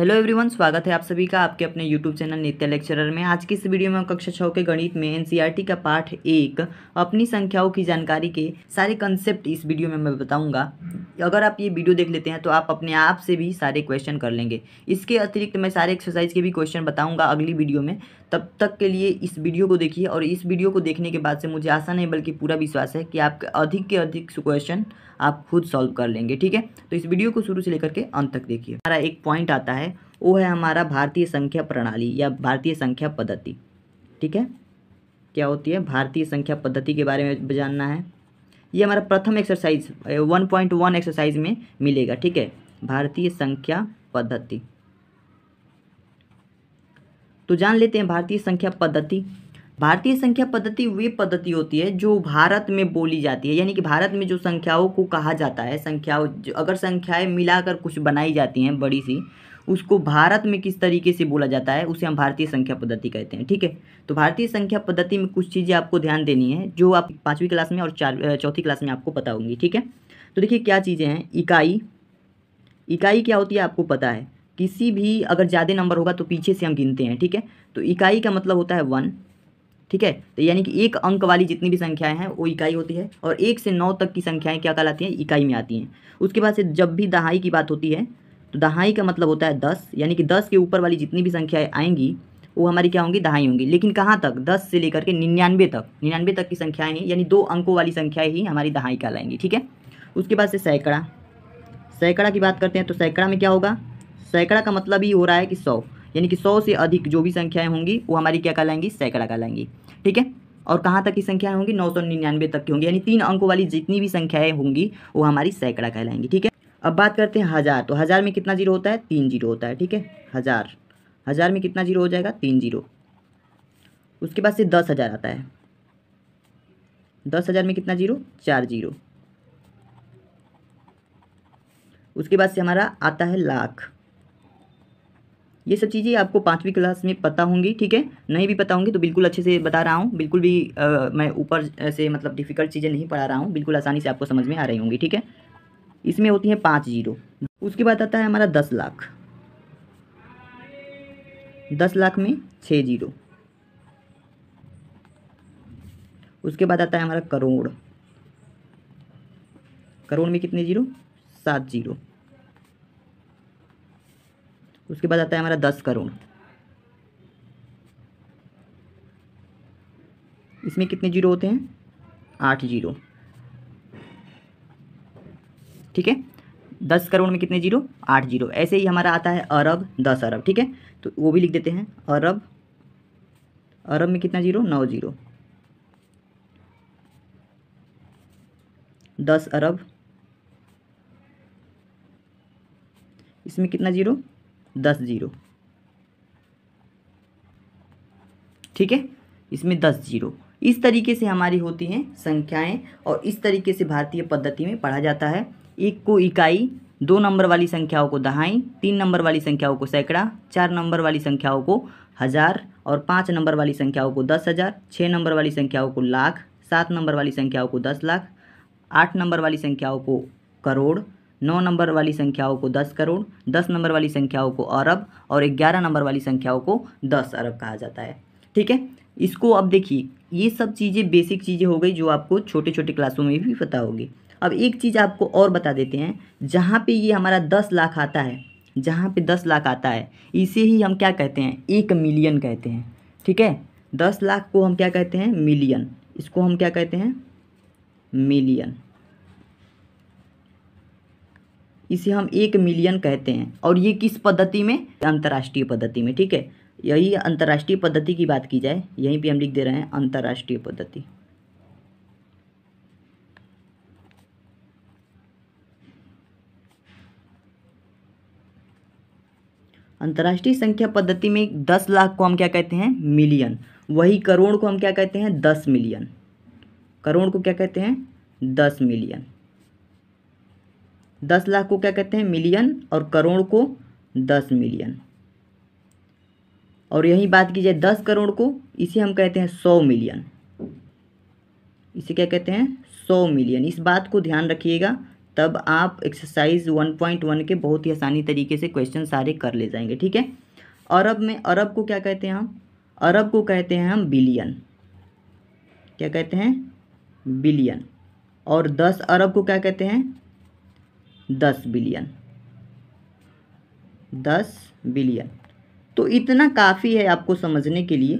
hello everyone स्वागत है आप सभी का आपके अपने यूट्यूब चैनल नित्य लेक्चरर में आज की इस वीडियो में कक्षा छः के गणित में एनसीईआरटी e का पाठ एक अपनी संख्याओं की जानकारी के सारे कंसेप्ट इस वीडियो में मैं बताऊंगा अगर आप ये वीडियो देख लेते हैं तो आप अपने आप से भी सारे क्वेश्चन कर लेंगे इसके अतिरिक्त मैं सारे एक्सरसाइज के भी क्वेश्चन बताऊँगा अगली वीडियो में तब तक के लिए इस वीडियो को देखिए और इस वीडियो को देखने के बाद से मुझे आशा नहीं बल्कि पूरा विश्वास है कि आप अधिक के अधिक क्वेश्चन आप खुद सॉल्व कर लेंगे ठीक है तो इस वीडियो को शुरू से लेकर के अंत तक देखिए हमारा एक पॉइंट आता है वो है हमारा भारतीय संख्या प्रणाली या भारतीय संख्या पद्धति ठीक है क्या होती है भारतीय संख्या पद्धति के बारे में जानना है ये हमारा प्रथम exercise one point one exercise में मिलेगा ठीक है भारतीय संख्या पद्धति तो जान लेते हैं भारतीय संख्या पद्धति भारतीय संख्या पद्धति वे पद्धति होती है जो भारत में बोली जाती है यानी कि भारत में जो संख्याओं को कहा जाता है संख्याओं अगर संख्याएं मिलाकर कुछ बनाई जाती हैं बड़ी सी उसको भारत में किस तरीके से बोला जाता है उसे हम भारतीय संख्या पद्धति कहते हैं ठीक है तो भारतीय संख्या पद्धति में कुछ चीज़ें आपको ध्यान देनी है जो आप पाँचवीं क्लास में और चार चौथी क्लास में आपको पता होंगी ठीक है तो देखिए क्या चीज़ें हैं इकाई इकाई क्या होती है आपको पता है किसी भी अगर ज़्यादा नंबर होगा तो पीछे से हम गिनते हैं ठीक है तो इकाई का मतलब होता है वन ठीक है तो यानी कि एक अंक वाली जितनी भी संख्याएं हैं वो इकाई होती है और एक से नौ तक की संख्याएं क्या कहलाती हैं इकाई में आती हैं उसके बाद से जब भी दहाई की बात होती है तो दहाई का मतलब होता है दस यानी कि दस के ऊपर वाली जितनी भी संख्याएं आएंगी वो हमारी क्या होंगी दहाई होंगी लेकिन कहाँ तक दस से लेकर के निन्यानवे तक निन्यानवे तक की संख्याएँ हैं यानी दो अंकों वाली संख्याएँ ही हमारी दहाई कहलाएंगी ठीक है उसके बाद से सैकड़ा सैकड़ा की बात करते हैं तो सैकड़ा में क्या होगा सैकड़ा का मतलब ही हो रहा है कि सौ यानी कि सौ से अधिक जो भी संख्याएं होंगी वो हमारी क्या कहलाएंगी सैकड़ा कहलाएंगी ठीक है और कहाँ तक की संख्याएं होंगी नौ सौ निन्यानवे तक की होंगी यानी तीन अंकों वाली जितनी भी संख्याएं होंगी वो हमारी सैकड़ा कहलाएंगी ठीक है अब बात करते हैं हज़ार तो हज़ार में कितना जीरो होता है तीन जीरो होता है ठीक है हज़ार हज़ार में कितना जीरो हो जाएगा तीन जीरो उसके बाद से दस हज़ार आता है दस हज़ार में कितना जीरो चार जीरो उसके बाद से हमारा आता है लाख ये सब चीज़ें आपको पाँचवीं क्लास में पता होंगी ठीक है नहीं भी पता होंगी तो बिल्कुल अच्छे से बता रहा हूँ बिल्कुल भी आ, मैं ऊपर से मतलब डिफ़िकल्ट चीज़ें नहीं पढ़ा रहा हूँ बिल्कुल आसानी से आपको समझ में आ रही होंगी ठीक है इसमें होती हैं पाँच जीरो उसके बाद आता है हमारा दस लाख दस लाख में छः जीरो उसके बाद आता है हमारा करोड़ करोड़ में कितने जीरो सात जीरो उसके बाद आता है हमारा दस करोड़ इसमें कितने जीरो होते हैं आठ जीरो ठीक है दस करोड़ में कितने जीरो आठ जीरो ऐसे ही हमारा आता है अरब दस अरब ठीक है तो वो भी लिख देते हैं अरब अरब में कितना जीरो नौ जीरो दस अरब इसमें कितना जीरो दस जीरो ठीक है इसमें दस जीरो इस तरीके से हमारी होती हैं संख्याएं और इस तरीके से भारतीय पद्धति में पढ़ा जाता है एक को इकाई दो नंबर वाली संख्याओं को दहाई तीन नंबर वाली संख्याओं को सैकड़ा चार नंबर वाली संख्याओं को हज़ार और पाँच नंबर वाली संख्याओं को दस हज़ार छः नंबर वाली संख्याओं को लाख सात नंबर वाली संख्याओं को दस लाख आठ नंबर वाली संख्याओं को करोड़ नौ नंबर वाली संख्याओं को दस करोड़ दस नंबर वाली संख्याओं को अरब और ग्यारह नंबर वाली संख्याओं को दस अरब कहा जाता है ठीक है इसको अब देखिए ये सब चीज़ें बेसिक चीज़ें हो गई जो आपको छोटे छोटे क्लासों में भी पता होगी अब एक चीज़ आपको और बता देते हैं जहाँ पे ये हमारा दस लाख आता है जहाँ पे दस लाख आता है इसे ही हम क्या कहते हैं एक मिलियन कहते हैं ठीक है दस लाख को हम क्या कहते हैं मिलियन इसको हम क्या कहते हैं मिलियन इसे हम एक मिलियन कहते हैं और ये किस पद्धति में अंतर्राष्ट्रीय पद्धति में ठीक है यही अंतर्राष्ट्रीय पद्धति की बात की जाए यहीं पे हम लिख दे रहे हैं अंतर्राष्ट्रीय पद्धति अंतर्राष्ट्रीय संख्या पद्धति में दस लाख को हम क्या कहते हैं मिलियन वही करोड़ को हम क्या कहते हैं दस मिलियन करोड़ को क्या कहते हैं दस मिलियन दस लाख को क्या कहते हैं मिलियन और करोड़ को दस मिलियन और यही बात की जाए दस करोड़ को इसे हम कहते हैं सौ मिलियन इसे क्या कहते हैं सौ मिलियन इस बात को ध्यान रखिएगा तब आप एक्सरसाइज वन पॉइंट वन के बहुत ही आसानी तरीके से क्वेश्चन सारे कर ले जाएंगे ठीक है अरब में अरब को क्या कहते हैं हम अरब को कहते हैं हम बिलियन क्या कहते हैं बिलियन और दस अरब को क्या कहते हैं दस बिलियन दस बिलियन तो इतना काफ़ी है आपको समझने के लिए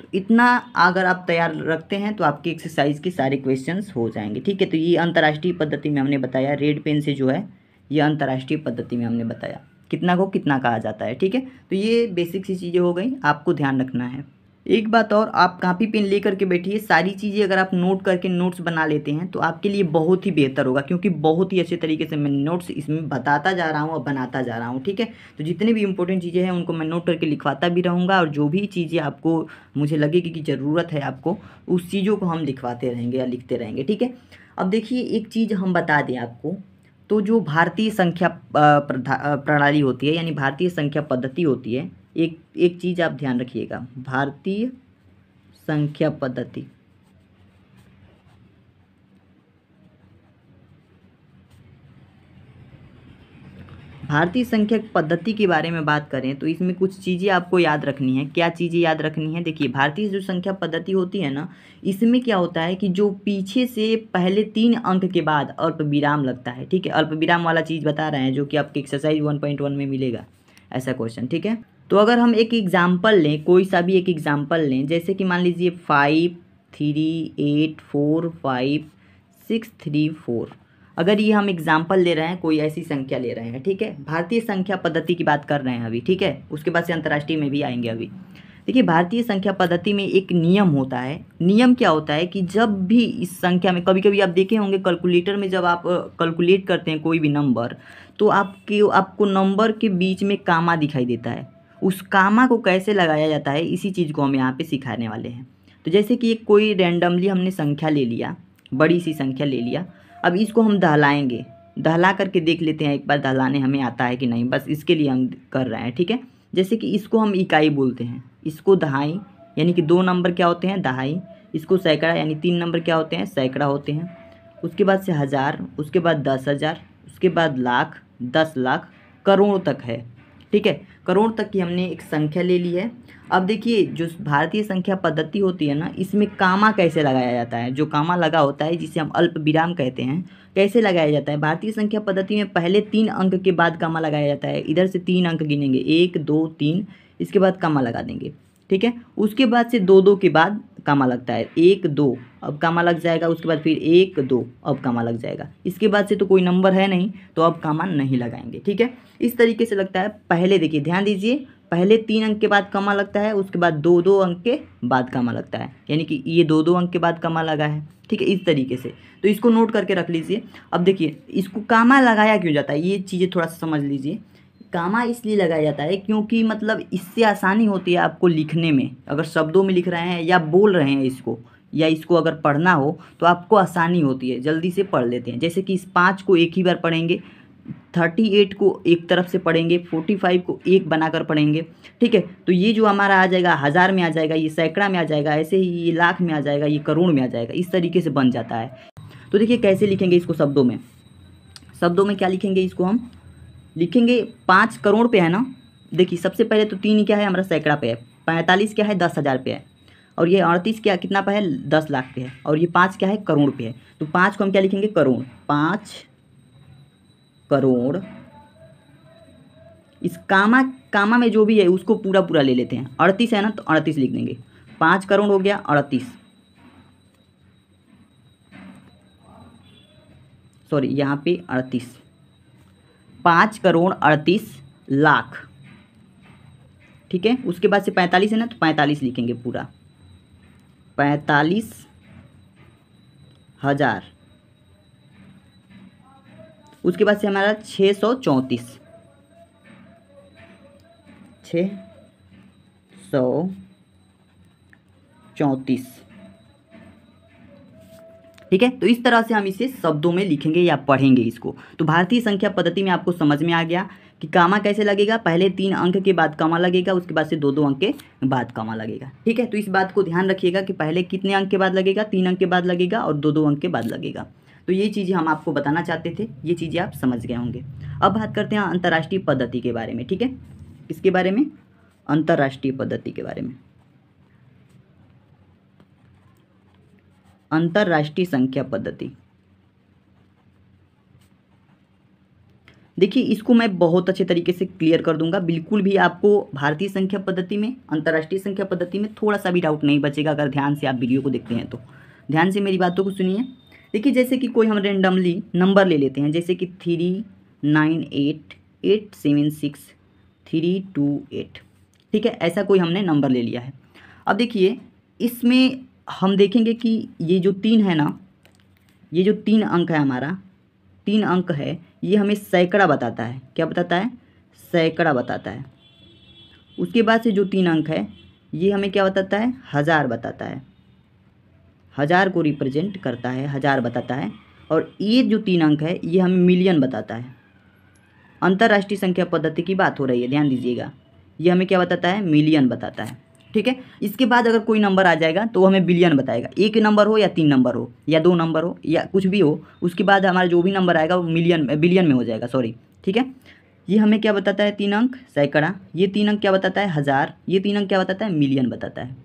तो इतना अगर आप तैयार रखते हैं तो आपकी एक्सरसाइज के सारे क्वेश्चंस हो जाएंगे ठीक है तो ये अंतर्राष्ट्रीय पद्धति में हमने बताया रेड पेन से जो है ये अंतर्राष्ट्रीय पद्धति में हमने बताया कितना को कितना कहा जाता है ठीक है तो ये बेसिक सी चीज़ें हो गई आपको ध्यान रखना है एक बात और आप कापी पेन ले करके बैठिए सारी चीज़ें अगर आप नोट करके नोट्स बना लेते हैं तो आपके लिए बहुत ही बेहतर होगा क्योंकि बहुत ही अच्छे तरीके से मैं नोट्स इसमें बताता जा रहा हूँ और बनाता जा रहा हूँ ठीक है तो जितने भी इंपॉर्टेंट चीज़ें हैं उनको मैं नोट करके लिखवाता भी रहूँगा और जो भी चीज़ें आपको मुझे लगेगी कि ज़रूरत है आपको उस चीज़ों को हम लिखवाते रहेंगे या लिखते रहेंगे ठीक है अब देखिए एक चीज़ हम बता दें आपको तो जो भारतीय संख्या प्रणाली होती है यानी भारतीय संख्या पद्धति होती है एक एक चीज़ आप ध्यान रखिएगा भारतीय संख्या पद्धति भारतीय संख्यक पद्धति के बारे में बात करें तो इसमें कुछ चीज़ें आपको याद रखनी है क्या चीज़ें याद रखनी है देखिए भारतीय जो संख्या पद्धति होती है ना इसमें क्या होता है कि जो पीछे से पहले तीन अंक के बाद अल्प विराम लगता है ठीक है अल्प विराम वाला चीज़ बता रहे हैं जो कि आपके एक्सरसाइज वन पॉइंट वन में मिलेगा ऐसा क्वेश्चन ठीक है तो अगर हम एक एग्ज़ाम्पल लें कोई सा भी एक एग्ज़ाम्पल लें जैसे कि मान लीजिए five three eight four five six three four अगर ये हम एग्जाम्पल ले रहे हैं कोई ऐसी संख्या ले रहे हैं ठीक है भारतीय संख्या पद्धति की बात कर रहे हैं अभी ठीक है उसके बाद से अंतर्राष्ट्रीय में भी आएंगे अभी देखिए भारतीय संख्या पद्धति में एक नियम होता है नियम क्या होता है कि जब भी इस संख्या में कभी कभी आप देखे होंगे कैलकुलेटर में जब आप कैलकुलेट करते हैं कोई भी नंबर तो आपके आपको नंबर के बीच में कामा दिखाई देता है उस कामा को कैसे लगाया जाता है इसी चीज़ को हम यहाँ पे सिखाने वाले हैं तो जैसे कि कोई रैंडमली हमने संख्या ले लिया बड़ी सी संख्या ले लिया अब इसको हम दहलाएँगे दहला करके देख लेते हैं एक बार दहलाने हमें आता है कि नहीं बस इसके लिए हम कर रहे हैं ठीक है जैसे कि इसको हम इकाई बोलते हैं इसको दहाई यानी कि दो नंबर क्या होते हैं दहाई इसको सैकड़ा यानी तीन नंबर क्या होते हैं सैकड़ा होते हैं उसके बाद से हज़ार उसके बाद दस हज़ार उसके बाद लाख दस लाख करोड़ तक है ठीक है करोड़ तक की हमने एक संख्या ले ली है अब देखिए जो भारतीय संख्या पद्धति होती है ना इसमें कामा कैसे लगाया जाता है जो कामा लगा होता है जिसे हम अल्प विराम कहते हैं कैसे लगाया जाता है भारतीय संख्या पद्धति में पहले तीन अंक के बाद कामा लगाया जाता है इधर से तीन अंक गिनेंगे एक दो तीन इसके बाद कामा लगा देंगे ठीक है उसके बाद से दो दो के बाद कामा लगता है एक दो अब कामा लग जाएगा उसके बाद फिर एक दो अब कामा लग जाएगा इसके बाद से तो कोई नंबर है नहीं तो अब कामा नहीं लगाएंगे ठीक है इस तरीके से लगता है पहले देखिए ध्यान दीजिए पहले तीन अंक के बाद कमा लगता है उसके बाद दो दो अंक के बाद कमा लगता है यानी कि ये दो दो अंक के बाद कमा लगा है ठीक है इस तरीके से तो इसको नोट करके रख लीजिए अब देखिए इसको कामा लगाया क्यों जाता है ये चीज़ें थोड़ा सा समझ लीजिए कामा इसलिए लगाया जाता है क्योंकि मतलब इससे आसानी होती है आपको लिखने में अगर शब्दों में लिख रहे हैं या बोल रहे हैं इसको या इसको अगर पढ़ना हो तो आपको आसानी होती है जल्दी से पढ़ लेते हैं जैसे कि इस पाँच को एक ही बार पढ़ेंगे थर्टी एट को एक तरफ से पढ़ेंगे फोर्टी फाइव को एक बनाकर पढ़ेंगे ठीक है तो ये जो हमारा आ जाएगा हज़ार में आ जाएगा ये सैकड़ा में आ जाएगा ऐसे ही ये लाख में आ जाएगा ये करोड़ में आ जाएगा इस तरीके से बन जाता है तो देखिए कैसे लिखेंगे इसको शब्दों में शब्दों में क्या लिखेंगे इसको हम लिखेंगे पाँच करोड़ पे है ना देखिए सबसे पहले तो तीन क्या है हमारा सैकड़ा पे है पैंतालीस क्या है दस हज़ार पे है और ये अड़तीस क्या कितना पे है दस लाख पे है और ये पाँच क्या है करोड़ पे है तो पाँच को हम क्या लिखेंगे करोड़ पाँच करोड़ इस कामा कामा में जो भी है उसको पूरा पूरा ले लेते हैं अड़तीस है ना तो अड़तीस लिख देंगे पाँच करोड़ हो गया अड़तीस सॉरी यहाँ पे अड़तीस पाँच करोड़ अड़तीस लाख ठीक है उसके बाद से पैंतालीस है ना तो पैंतालीस लिखेंगे पूरा पैंतालीस हजार उसके बाद से हमारा छः सौ चौंतीस छ सौ चौंतीस ठीक है तो इस तरह से हम इसे शब्दों में लिखेंगे या पढ़ेंगे इसको तो भारतीय संख्या पद्धति में आपको समझ में आ गया कि कामा कैसे लगेगा पहले तीन अंक के बाद कामा लगेगा उसके बाद से दो दो अंक के बाद कामा लगेगा ठीक है तो इस बात को ध्यान रखिएगा कि पहले कितने अंक के बाद लगेगा तीन अंक के बाद लगेगा और दो दो अंक के बाद लगेगा तो ये चीज़ें हम आपको बताना चाहते थे ये चीज़ें आप समझ गए होंगे अब बात करते हैं अंतर्राष्ट्रीय पद्धति के बारे में ठीक है किसके बारे में अंतर्राष्ट्रीय पद्धति के बारे में अंतर्राष्ट्रीय संख्या पद्धति देखिए इसको मैं बहुत अच्छे तरीके से क्लियर कर दूंगा बिल्कुल भी आपको भारतीय संख्या पद्धति में अंतर्राष्ट्रीय संख्या पद्धति में थोड़ा सा भी डाउट नहीं बचेगा अगर ध्यान से आप वीडियो को देखते हैं तो ध्यान से मेरी बातों को सुनिए देखिए जैसे कि कोई हम रेंडमली नंबर ले लेते हैं जैसे कि three nine eight eight seven six three two eight ठीक है ऐसा कोई हमने नंबर ले लिया है अब देखिए इसमें हम देखेंगे कि ये जो तीन है ना ये जो तीन अंक है हमारा तीन अंक है ये हमें सैकड़ा बताता है क्या बताता है सैकड़ा बताता है उसके बाद से जो तीन अंक है ये हमें क्या बताता है हज़ार बताता है हज़ार को रिप्रेजेंट करता है हज़ार बताता है और ये जो तीन अंक है ये हमें मिलियन बताता है अंतर्राष्ट्रीय संख्या पद्धति की बात हो रही है ध्यान दीजिएगा ये हमें क्या बताता है मिलियन बताता है ठीक है इसके बाद अगर कोई नंबर आ जाएगा तो हमें बिलियन बताएगा एक नंबर हो या तीन नंबर हो या दो नंबर हो या कुछ भी हो उसके बाद हमारा जो भी नंबर आएगा वो मिलियन बिलियन में हो जाएगा सॉरी ठीक है ये हमें क्या बताता है तीन अंक सैकड़ा ये तीन अंक क्या बताता है हज़ार ये तीन अंक क्या बताता है मिलियन बताता है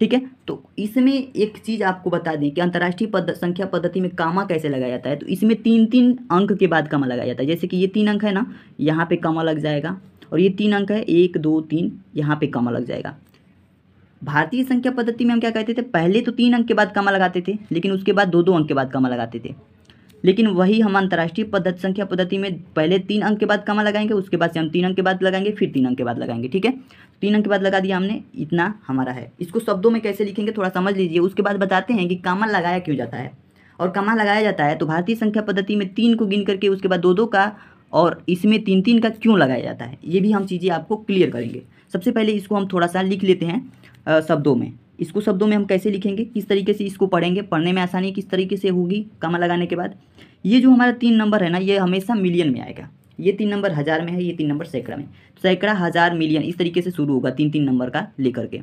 ठीक है तो इसमें एक चीज़ आपको बता दें कि अंतर्राष्ट्रीय पद संख्या पद्धति में कामा कैसे लगाया जाता है तो इसमें तीन तीन अंक के बाद कामा लगाया जाता है जैसे कि ये तीन अंक है ना यहाँ पे कामा लग जाएगा और ये तीन अंक है एक दो तीन यहाँ पे कामा लग जाएगा भारतीय संख्या पद्धति में हम क्या कहते थे पहले तो तीन अंक के बाद कमा लगाते थे लेकिन उसके बाद दो दो अंक के बाद कमा लगाते थे लेकिन वही हम अंतर्राष्ट्रीय पद्धति संख्या पद्धति में पहले तीन अंक के बाद कमा लगाएंगे उसके बाद से हम तीन अंक के बाद लगाएंगे फिर तीन अंक के बाद लगाएंगे ठीक है तीन अंक के बाद लगा दिया हमने इतना हमारा है इसको शब्दों में कैसे लिखेंगे थोड़ा समझ लीजिए उसके बाद बताते हैं कि कमा लगाया क्यों जाता है और कमा लगाया जाता है तो भारतीय संख्या पद्धति में तीन को गिन करके उसके बाद दो दो का और इसमें तीन तीन का क्यों लगाया जाता है ये भी हम चीज़ें आपको क्लियर करेंगे सबसे पहले इसको हम थोड़ा सा लिख लेते हैं शब्दों में इसको शब्दों में हम कैसे लिखेंगे किस तरीके से इसको पढ़ेंगे पढ़ने में आसानी किस तरीके से होगी कमा लगाने के बाद ये जो हमारा तीन नंबर है ना ये हमेशा मिलियन में आएगा ये तीन नंबर हज़ार में है ये तीन नंबर सैकड़ा में सैकड़ा हज़ार मिलियन इस तरीके से शुरू होगा तीन तीन नंबर का लेकर के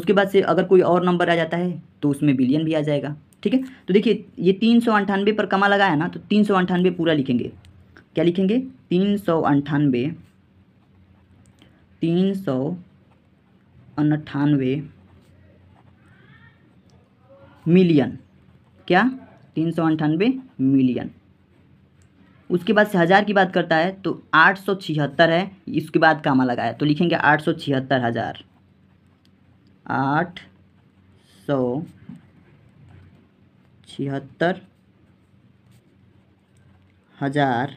उसके बाद से अगर कोई और नंबर आ जाता है तो उसमें बिलियन भी आ जाएगा ठीक है तो देखिए ये तीन सौ अंठानवे पर कमा लगाया ना तो तीन सौ अंठानवे पूरा लिखेंगे क्या लिखेंगे तीन सौ अंठानवे तीन सौ अंठानवे मिलियन क्या तीन सौ अंठानवे मिलियन उसके बाद से हज़ार की बात करता है तो आठ सौ छिहत्तर है इसके बाद कामा लगाया तो लिखेंगे आठ सौ छिहत्तर हज़ार आठ सौ छिहत्तर हज़ार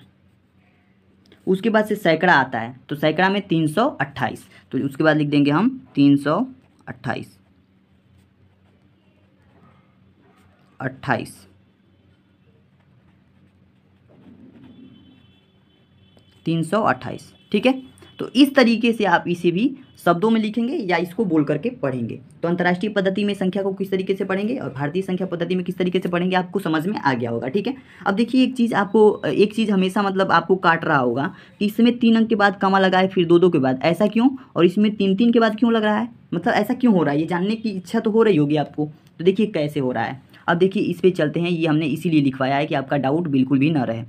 उसके बाद से सैकड़ा आता है तो सैकड़ा में तीन सौ अट्ठाईस तो उसके बाद लिख देंगे हम तीन सौ अट्ठाईस अट्ठाईस तीन सौ अट्ठाईस ठीक है तो इस तरीके से आप इसे भी शब्दों में लिखेंगे या इसको बोल करके पढ़ेंगे तो अंतर्राष्ट्रीय पद्धति में संख्या को किस तरीके से पढ़ेंगे और भारतीय संख्या पद्धति में किस तरीके से पढ़ेंगे आपको समझ में आ गया होगा ठीक है अब देखिए एक चीज़ आपको एक चीज़ हमेशा मतलब आपको काट रहा होगा कि इसमें तीन अंक के बाद कमा लगाए फिर दो दो के बाद ऐसा क्यों और इसमें तीन तीन के बाद क्यों लग रहा है मतलब ऐसा क्यों हो रहा है ये जानने की इच्छा तो हो रही होगी आपको तो देखिए कैसे हो रहा है अब देखिए इस पर चलते हैं ये हमने इसीलिए लिखवाया है कि आपका डाउट बिल्कुल भी ना रहे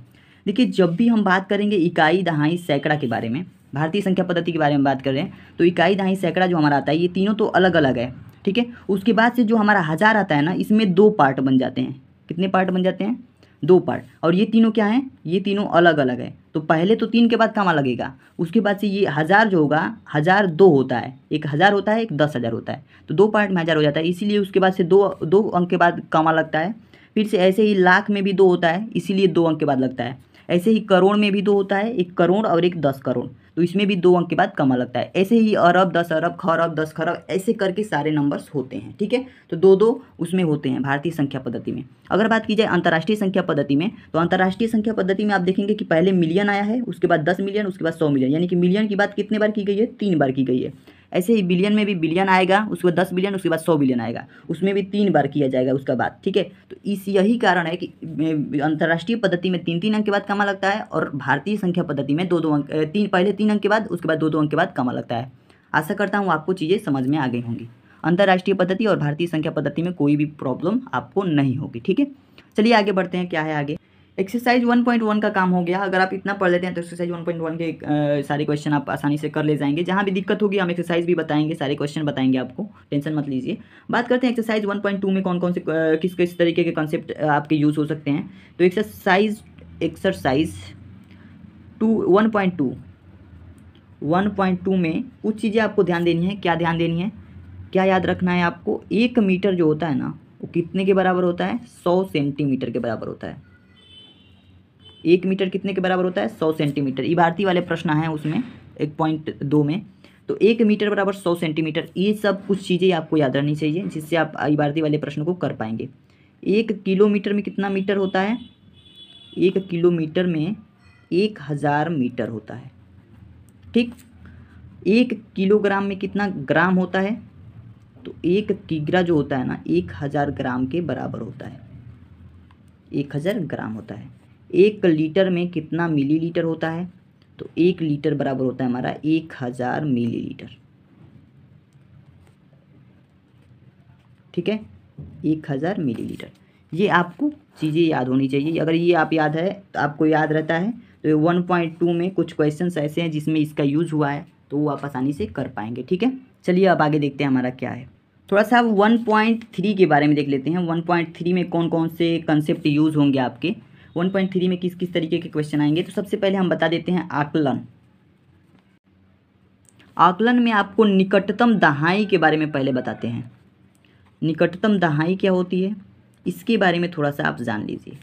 देखिए जब भी हम बात करेंगे इकाई दहाई सैकड़ा के बारे में भारतीय संख्या पद्धति के बारे में बात कर रहे हैं तो इकाई दहाई सैकड़ा जो हमारा आता है ये तीनों तो अलग अलग है ठीक है उसके बाद से जो हमारा हज़ार आता है ना इसमें दो पार्ट बन जाते हैं कितने पार्ट बन जाते हैं दो पार्ट और ये तीनों क्या हैं ये तीनों अलग अलग है तो पहले तो तीन के बाद कामा लगेगा उसके बाद से ये हज़ार जो होगा हज़ार दो होता है एक हज़ार होता है एक दस हज़ार होता है तो दो पार्ट में हज़ार हो जाता है इसीलिए उसके बाद से दो दो अंक के बाद कामा लगता है फिर से ऐसे ही लाख में भी दो होता है इसीलिए दो अंक के बाद लगता है ऐसे ही करोड़ में भी दो होता है एक करोड़ और एक दस करोड़ तो इसमें भी दो अंक के बाद कमा लगता है ऐसे ही अरब दस अरब खरब दस खरब ऐसे करके सारे नंबर्स होते हैं ठीक है तो दो दो उसमें होते हैं भारतीय संख्या पद्धति में अगर बात की जाए अंतर्राष्ट्रीय संख्या पद्धति में तो अंतर्राष्ट्रीय संख्या पद्धति में आप देखेंगे कि पहले मिलियन आया है उसके बाद दस मिलियन उसके बाद सौ मिलियन यानी कि मिलियन की बात कितने बार की गई है तीन बार की गई है ऐसे ही बिलियन में भी बिलियन आएगा उसके बाद दस बिलियन उसके बाद सौ बिलियन आएगा उसमें भी तीन बार किया जाएगा उसका बाद ठीक है तो इस यही कारण है कि अंतर्राष्ट्रीय पद्धति में तीन तीन अंक के बाद कमा लगता है और भारतीय संख्या पद्धति में दो दो अंक तीन पहले तीन अंक के बाद उसके बाद दो दो अंक के बाद कमा लगता है आशा करता हूँ आपको चीज़ें समझ में आ गई होंगी अंतर्राष्ट्रीय पद्धति और भारतीय संख्या पद्धति में कोई भी प्रॉब्लम आपको नहीं होगी ठीक है चलिए आगे बढ़ते हैं क्या है आगे एक्सरसाइज 1.1 का काम हो गया अगर आप इतना पढ़ लेते हैं तो एक्सरसाइज 1.1 के आ, सारे क्वेश्चन आप आसानी से कर ले जाएंगे जहाँ भी दिक्कत होगी हम एक्सरसाइज भी बताएंगे सारे क्वेश्चन बताएंगे आपको टेंशन मत लीजिए बात करते हैं एक्सरसाइज 1.2 में कौन कौन से किस किस तरीके के कॉन्सेप्ट आपके यूज़ हो सकते हैं तो exercise exercise two one point two one point two में कुछ चीज़ें आपको ध्यान देनी है क्या ध्यान देनी है क्या याद रखना है आपको एक मीटर जो होता है ना वो कितने के बराबर होता है सौ सेंटीमीटर के बराबर होता है एक मीटर कितने के बराबर होता है सौ सेंटीमीटर इबारती वाले प्रश्न हैं उसमें एक पॉइंट दो में तो एक मीटर बराबर सौ सेंटीमीटर ये सब कुछ चीज़ें आपको याद रखनी चाहिए जिससे आप इबारती वाले प्रश्न को कर पाएंगे एक किलोमीटर में कितना मीटर होता है एक किलोमीटर में एक हज़ार मीटर होता है ठीक एक किलोग्राम में कितना ग्राम होता है तो एक किग्रा जो होता है ना एक हज़ार ग्राम के बराबर होता है एक हज़ार ग्राम होता है एक लीटर में कितना मिलीलीटर होता है तो एक लीटर बराबर होता है हमारा एक हज़ार मिलीलीटर ठीक है एक हज़ार मिलीलीटर ये आपको चीज़ें याद होनी चाहिए अगर ये आप याद है तो आपको याद रहता है तो ये वन पॉइंट टू में कुछ क्वेश्चन ऐसे हैं जिसमें इसका यूज़ हुआ है तो वो आप आसानी से कर पाएंगे ठीक है चलिए अब आगे देखते हैं हमारा क्या है थोड़ा सा आप वन पॉइंट थ्री के बारे में देख लेते हैं वन पॉइंट थ्री में कौन कौन से कंसेप्ट यूज़ होंगे आपके वन पॉइंट थ्री में किस किस तरीके के क्वेश्चन आएंगे तो सबसे पहले हम बता देते हैं आकलन आकलन में आपको निकटतम दहाई के बारे में पहले बताते हैं निकटतम दहाई क्या होती है इसके बारे में थोड़ा सा आप जान लीजिए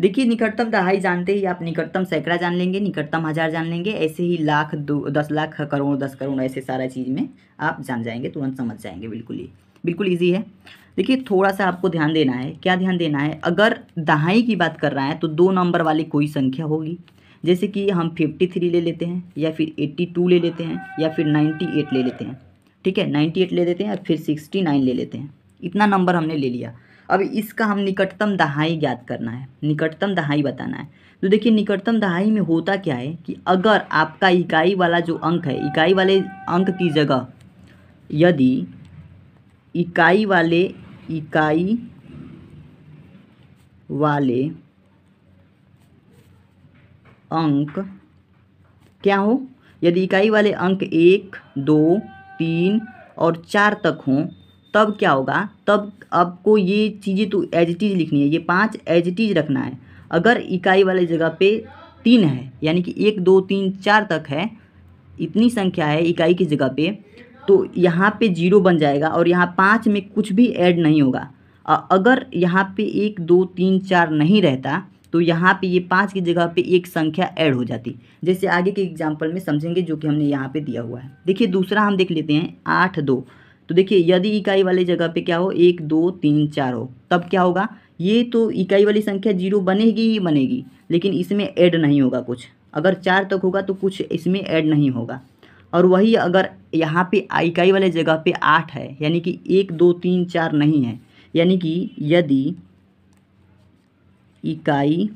देखिए निकटतम दहाई जानते ही आप निकटतम सैकड़ा जान लेंगे निकटतम हज़ार जान लेंगे ऐसे ही लाख दो दस लाख करोड़ दस करोड़ ऐसे सारा चीज़ में आप जान जाएंगे तुरंत समझ जाएंगे बिल्कुल ही बिल्कुल ईजी है देखिए थोड़ा सा आपको ध्यान देना है क्या ध्यान देना है अगर दहाई की बात कर रहा है तो दो नंबर वाली कोई संख्या होगी जैसे कि हम फिफ्टी थ्री ले लेते हैं या फिर एट्टी टू ले लेते हैं या फिर नाइन्टी एट ले लेते हैं ठीक है नाइन्टी एट ले लेते हैं या फिर सिक्सटी नाइन ले लेते हैं इतना नंबर हमने ले लिया अब इसका हम निकटतम दहाई ज्ञात करना है निकटतम दहाई बताना है तो देखिए निकटतम दहाई में होता क्या है कि अगर आपका इकाई वाला जो अंक है इकाई वाले अंक की जगह यदि इकाई वाले इकाई वाले अंक क्या हो यदि इकाई वाले अंक एक दो तीन और चार तक हों तब क्या होगा तब आपको ये चीज़ें तो एजिटीज लिखनी है ये पांच एजिटीज रखना है अगर इकाई वाले जगह पे तीन है यानी कि एक दो तीन चार तक है इतनी संख्या है इकाई की जगह पे तो यहाँ पे जीरो बन जाएगा और यहाँ पाँच में कुछ भी ऐड नहीं होगा अगर यहाँ पे एक दो तीन चार नहीं रहता तो यहाँ पे ये पाँच की जगह पे एक संख्या ऐड हो जाती जैसे आगे के एग्जाम्पल में समझेंगे जो कि हमने यहाँ पे दिया हुआ है देखिए दूसरा हम देख लेते हैं आठ दो तो देखिए यदि इकाई वाले जगह पे क्या हो एक दो तीन चार हो तब क्या होगा ये तो इकाई वाली संख्या जीरो बनेगी ही बनेगी लेकिन इसमें ऐड नहीं होगा कुछ अगर चार तक होगा तो कुछ इसमें ऐड नहीं होगा और वही अगर यहाँ पे इकाई वाले जगह पे आठ है यानी कि एक दो तीन चार नहीं है यानी कि यदि इकाई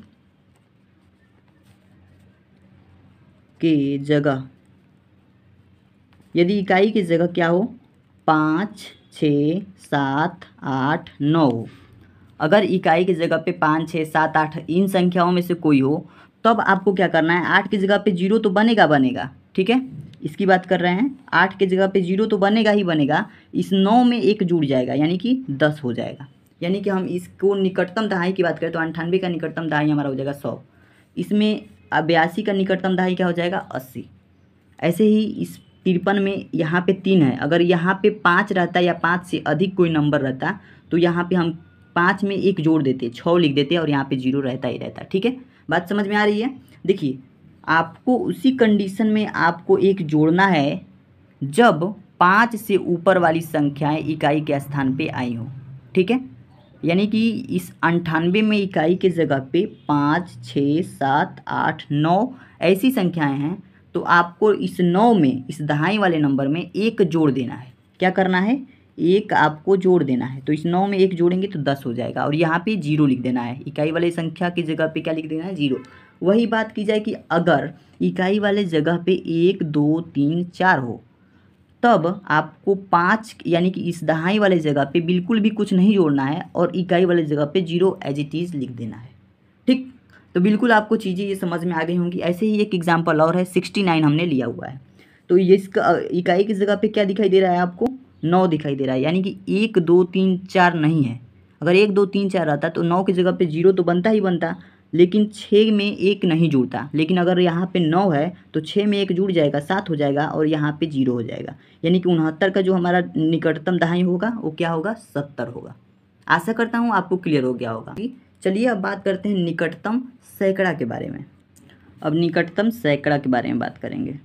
के जगह यदि इकाई की जगह क्या हो पाँच छ सात आठ नौ अगर इकाई की जगह पे पाँच छः सात आठ इन संख्याओं में से कोई हो तब आपको क्या करना है आठ की जगह पे जीरो तो बनेगा बनेगा ठीक है इसकी बात कर रहे हैं आठ के जगह पे जीरो तो बनेगा ही बनेगा इस नौ में एक जुड़ जाएगा यानी कि दस हो जाएगा यानी कि हम इसको निकटतम दहाई की बात करें तो अंठानवे का निकटतम दहाई हमारा हो जाएगा सौ इसमें बयासी का निकटतम दहाई क्या हो जाएगा अस्सी ऐसे ही इस तिरपन में यहाँ पे तीन है अगर यहाँ पे पाँच रहता या पाँच से अधिक कोई नंबर रहता तो यहाँ पे हम पाँच में एक जोड़ देते छः लिख देते और यहाँ पे जीरो रहता ही रहता ठीक है बात समझ में आ रही है देखिए आपको उसी कंडीशन में आपको एक जोड़ना है जब पाँच से ऊपर वाली संख्याएं इकाई के स्थान पे आई हो ठीक है यानी कि इस अंठानवे में इकाई के जगह पे पाँच छः सात आठ नौ ऐसी संख्याएं हैं तो आपको इस नौ में इस दहाई वाले नंबर में एक जोड़ देना है क्या करना है एक आपको जोड़ देना है तो इस नौ में एक जोड़ेंगे तो दस हो जाएगा और यहाँ पे जीरो लिख देना है इकाई वाले संख्या की जगह पे क्या लिख देना है जीरो वही बात की जाए कि अगर इकाई वाले जगह पे एक दो तीन चार हो तब आपको पाँच यानी कि इस दहाई वाले जगह पे बिल्कुल भी कुछ नहीं जोड़ना है और इकाई वाले जगह पे जीरो एज इट इज़ लिख देना है ठीक तो बिल्कुल आपको चीज़ें ये समझ में आ गई होंगी ऐसे ही एक एग्जाम्पल और है सिक्सटी नाइन हमने लिया हुआ है तो ये इसका इकाई की जगह पे क्या दिखाई दे रहा है आपको नौ दिखाई दे रहा है यानी कि एक दो तीन चार नहीं है अगर एक दो तीन चार रहता तो नौ की जगह पे जीरो तो बनता ही बनता लेकिन छः में एक नहीं जुड़ता लेकिन अगर यहाँ पे नौ है तो छः में एक जुड़ जाएगा सात हो जाएगा और यहाँ पे जीरो हो जाएगा यानी कि उनहत्तर का जो हमारा निकटतम दहाई होगा वो क्या होगा सत्तर होगा आशा करता हूँ आपको क्लियर हो गया होगा चलिए अब बात करते हैं निकटतम सैकड़ा के बारे में अब निकटतम सैकड़ा के बारे में बात करेंगे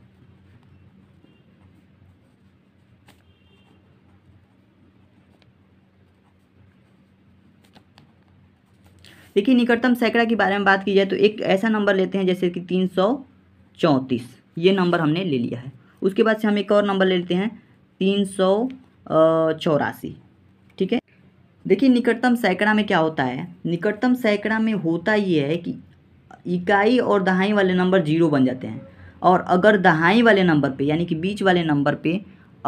देखिए निकटतम सैकड़ा के बारे में बात की जाए तो एक ऐसा नंबर लेते हैं जैसे कि तीन सौ चौंतीस ये नंबर हमने ले लिया है उसके बाद से हम एक और नंबर ले लेते हैं तीन सौ चौरासी ठीक है देखिए निकटतम सैकड़ा में क्या होता है निकटतम सैकड़ा में होता ये है कि इकाई और दहाई वाले नंबर जीरो बन जाते हैं और अगर दहाई वाले नंबर पे यानी कि बीच वाले नंबर पे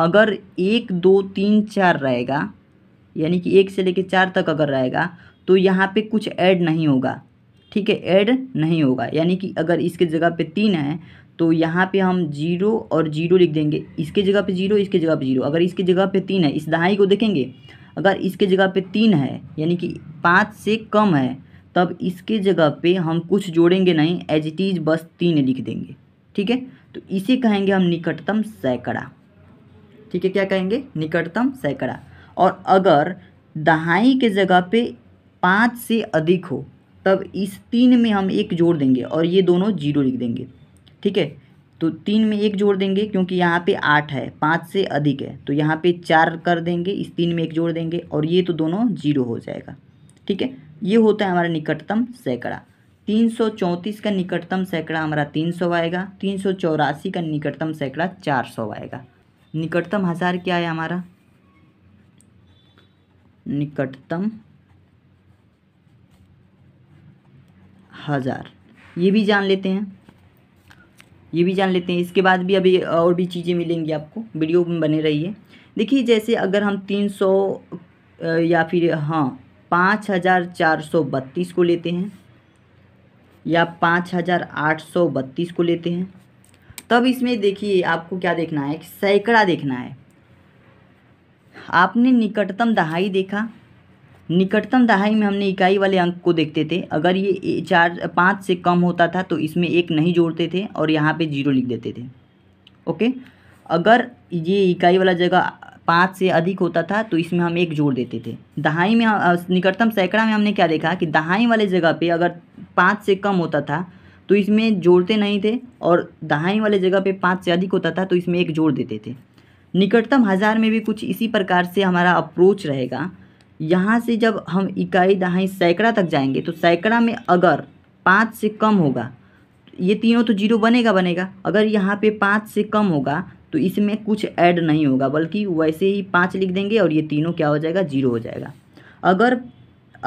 अगर एक दो तीन चार रहेगा यानी कि एक से लेकर चार तक अगर रहेगा तो यहाँ पे कुछ ऐड नहीं होगा ठीक है ऐड नहीं होगा यानी कि अगर इसके जगह पे तीन है तो यहाँ पे हम जीरो और जीरो लिख देंगे इसके जगह पे जीरो इसके जगह पे जीरो अगर इसके जगह पे तीन है इस दहाई को देखेंगे अगर इसके जगह पे तीन है यानी कि पाँच से कम है तब इसके जगह पे हम कुछ जोड़ेंगे नहीं एज इट इज़ बस तीन लिख देंगे ठीक है तो इसे कहेंगे हम निकटतम सैकड़ा ठीक है क्या कहेंगे निकटतम सैकड़ा और अगर दहाई के जगह पे पाँच से अधिक हो तब इस तीन में हम एक जोड़ देंगे और ये दोनों जीरो लिख देंगे ठीक है तो तीन में एक जोड़ देंगे क्योंकि यहाँ पे आठ है पाँच से अधिक है तो यहाँ पे चार कर देंगे इस तीन में एक जोड़ देंगे और ये तो दोनों जीरो हो जाएगा ठीक है ये होता है हमारा निकटतम सैकड़ा तीन सौ चौंतीस का निकटतम सैकड़ा हमारा तीन सौ आएगा तीन सौ चौरासी का निकटतम सैकड़ा चार सौ आएगा निकटतम हज़ार क्या है हमारा निकटतम हज़ार ये भी जान लेते हैं ये भी जान लेते हैं इसके बाद भी अभी और भी चीज़ें मिलेंगी आपको वीडियो में बने रहिए देखिए जैसे अगर हम तीन सौ या फिर हाँ पाँच हज़ार चार सौ बत्तीस को लेते हैं या पाँच हज़ार आठ सौ बत्तीस को लेते हैं तब इसमें देखिए आपको क्या देखना है सैकड़ा देखना है आपने निकटतम दहाई देखा निकटतम दहाई में हमने इकाई वाले अंक को देखते थे अगर ये चार पाँच से कम होता था तो इसमें एक नहीं जोड़ते थे और यहाँ पे जीरो लिख देते थे ओके अगर ये इकाई वाला जगह पाँच से अधिक होता था तो इसमें हम एक जोड़ देते थे दहाई में निकटतम सैकड़ा में हमने क्या देखा कि दहाई वाले जगह पर अगर पाँच से कम होता था तो इसमें जोड़ते नहीं थे और दहाई वाले जगह पर पाँच से अधिक होता था तो इसमें एक जोड़ देते थे निकटतम हज़ार में भी कुछ इसी प्रकार से हमारा अप्रोच रहेगा यहाँ से जब हम इकाई दहाई सैकड़ा तक जाएंगे तो सैकड़ा में अगर पाँच से कम होगा ये तीनों तो जीरो बनेगा बनेगा अगर यहाँ पे पाँच से कम होगा तो इसमें कुछ ऐड नहीं होगा बल्कि वैसे ही पाँच लिख देंगे और ये तीनों क्या हो जाएगा जीरो हो जाएगा अगर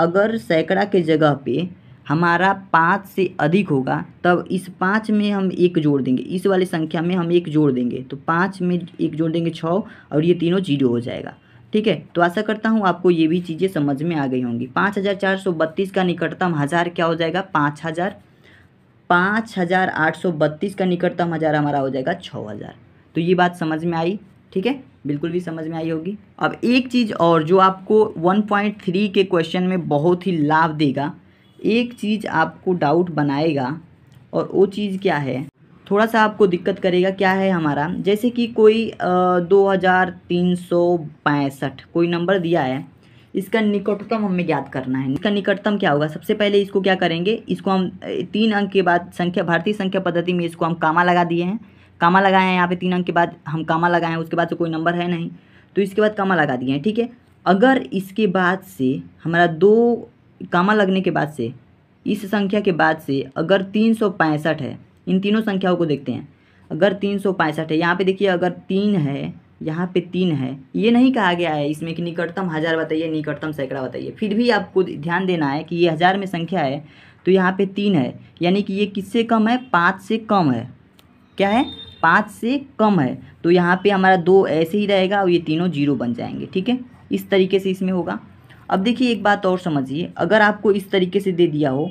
अगर सैकड़ा के जगह पे हमारा पाँच से अधिक होगा तब इस पाँच में हम एक जोड़ देंगे इस वाली संख्या में हम एक जोड़ देंगे तो पाँच में एक जोड़ देंगे छः और ये तीनों जीरो हो जाएगा ठीक है तो आशा करता हूँ आपको ये भी चीज़ें समझ में आ गई होंगी पाँच हज़ार चार सौ बत्तीस का निकटतम हज़ार क्या हो जाएगा पाँच हज़ार पाँच हज़ार आठ सौ बत्तीस का निकटतम हज़ार हमारा हो जाएगा छः हज़ार तो ये बात समझ में आई ठीक है बिल्कुल भी समझ में आई होगी अब एक चीज़ और जो आपको वन पॉइंट थ्री के क्वेश्चन में बहुत ही लाभ देगा एक चीज़ आपको डाउट बनाएगा और वो चीज़ क्या है थोड़ा सा आपको दिक्कत करेगा क्या है हमारा जैसे कि कोई दो हज़ार तीन सौ पैंसठ कोई नंबर दिया है इसका निकटतम हमें ज्ञात करना है इसका निकटतम क्या होगा सबसे पहले इसको क्या करेंगे इसको हम तीन अंक के बाद संख्या भारतीय संख्या पद्धति में इसको हम कामा लगा दिए हैं कामा लगाए हैं यहाँ पे तीन अंक के बाद हम कामा लगाए हैं उसके बाद से कोई नंबर है नहीं तो इसके बाद कामा लगा दिए हैं ठीक है अगर इसके बाद से हमारा दो कामा लगने के बाद से इस संख्या के बाद से अगर तीन है इन तीनों संख्याओं को देखते हैं अगर तीन सौ पैंसठ है यहाँ पे देखिए अगर तीन है यहाँ पे तीन है ये नहीं कहा गया है इसमें कि निकटतम हज़ार बताइए निकटतम सैकड़ा बताइए फिर भी आपको ध्यान देना है कि ये हज़ार में संख्या है तो यहाँ पे तीन है यानी कि ये किससे कम है पाँच से कम है क्या है पाँच से कम है तो यहाँ पर हमारा दो ऐसे ही रहेगा और ये तीनों जीरो बन जाएंगे ठीक है इस तरीके से इसमें होगा अब देखिए एक बात और समझिए अगर आपको इस तरीके से दे दिया हो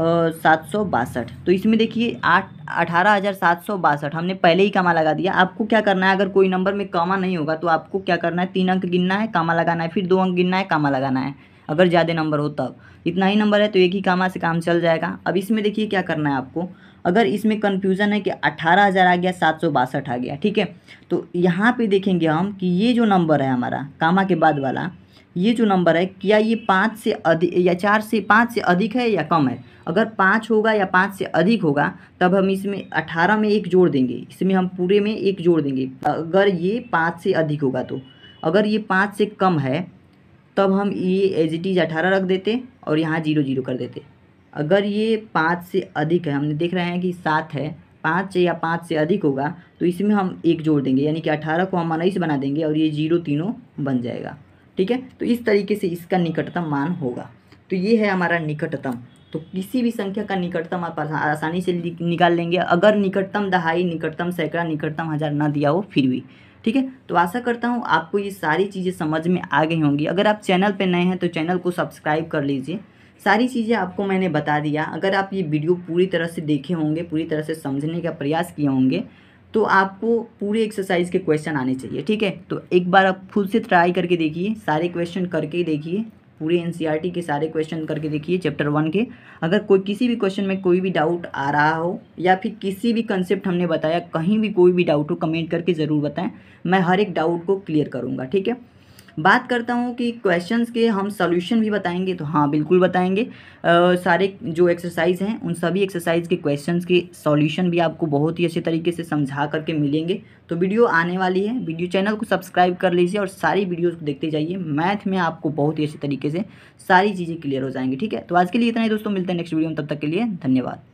सात सौ बासठ तो इसमें देखिए आठ अठारह हज़ार सात सौ बासठ हमने पहले ही कामा लगा दिया आपको क्या करना है अगर कोई नंबर में कामा नहीं होगा तो आपको क्या करना है तीन अंक गिनना है कामा लगाना है फिर दो अंक गिनना है कामा लगाना है अगर ज़्यादा नंबर हो तब इतना ही नंबर है तो एक ही कामा से काम चल जाएगा अब इसमें देखिए क्या करना है आपको अगर इसमें कन्फ्यूज़न है कि अठारह हज़ार आ गया सात सौ बासठ आ गया ठीक है तो यहाँ पे देखेंगे हम कि ये जो नंबर है हमारा कामा के बाद वाला ये जो नंबर है क्या ये पाँच से अधिक या चार से पाँच से अधिक है या कम है अगर पाँच होगा या पाँच से अधिक होगा तब हम इसमें अठारह में एक जोड़ देंगे इसमें हम पूरे में एक जोड़ देंगे अगर ये पाँच से अधिक होगा तो अगर ये पाँच से कम है तब हम ये एज इट इज़ अठारह रख देते और यहाँ जीरो जीरो कर देते अगर ये पाँच से अधिक है हमने देख रहे हैं कि सात है पाँच या पाँच से अधिक होगा तो इसमें हम एक जोड़ देंगे यानी कि अठारह को हम उन्नीस बना देंगे और ये जीरो तीनों बन जाएगा ठीक है तो इस तरीके से इसका निकटतम मान होगा तो ये है हमारा निकटतम तो किसी भी संख्या का निकटतम आप आसानी से निकाल लेंगे अगर निकटतम दहाई निकटतम सैकड़ा निकटतम हज़ार ना दिया हो फिर भी ठीक है तो आशा करता हूँ आपको ये सारी चीज़ें समझ में आ गई होंगी अगर आप चैनल पर नए हैं तो चैनल को सब्सक्राइब कर लीजिए सारी चीज़ें आपको मैंने बता दिया अगर आप ये वीडियो पूरी तरह से देखे होंगे पूरी तरह से समझने का प्रयास किए होंगे तो आपको पूरे एक्सरसाइज के क्वेश्चन आने चाहिए ठीक है तो एक बार आप खुद से ट्राई करके देखिए सारे क्वेश्चन e करके देखिए पूरे एन के सारे क्वेश्चन करके देखिए चैप्टर वन के अगर कोई किसी भी क्वेश्चन में कोई भी डाउट आ रहा हो या फिर किसी भी कंसेप्ट हमने बताया कहीं भी कोई भी डाउट हो कमेंट करके ज़रूर बताएं मैं हर एक डाउट को क्लियर करूँगा ठीक है बात करता हूँ कि क्वेश्चन के हम सोल्यूशन भी बताएंगे तो हाँ बिल्कुल बताएंगे आ, सारे जो एक्सरसाइज हैं उन सभी एक्सरसाइज के क्वेश्चन के सॉल्यूशन भी आपको बहुत ही अच्छे तरीके से समझा करके मिलेंगे तो वीडियो आने वाली है वीडियो चैनल को सब्सक्राइब कर लीजिए और सारी वीडियोज़ को देखते जाइए मैथ में आपको बहुत ही अच्छे तरीके से सारी चीज़ें क्लियर हो जाएंगी ठीक है तो आज के लिए इतना ही दोस्तों मिलते हैं नेक्स्ट वीडियो में तब तक के लिए धन्यवाद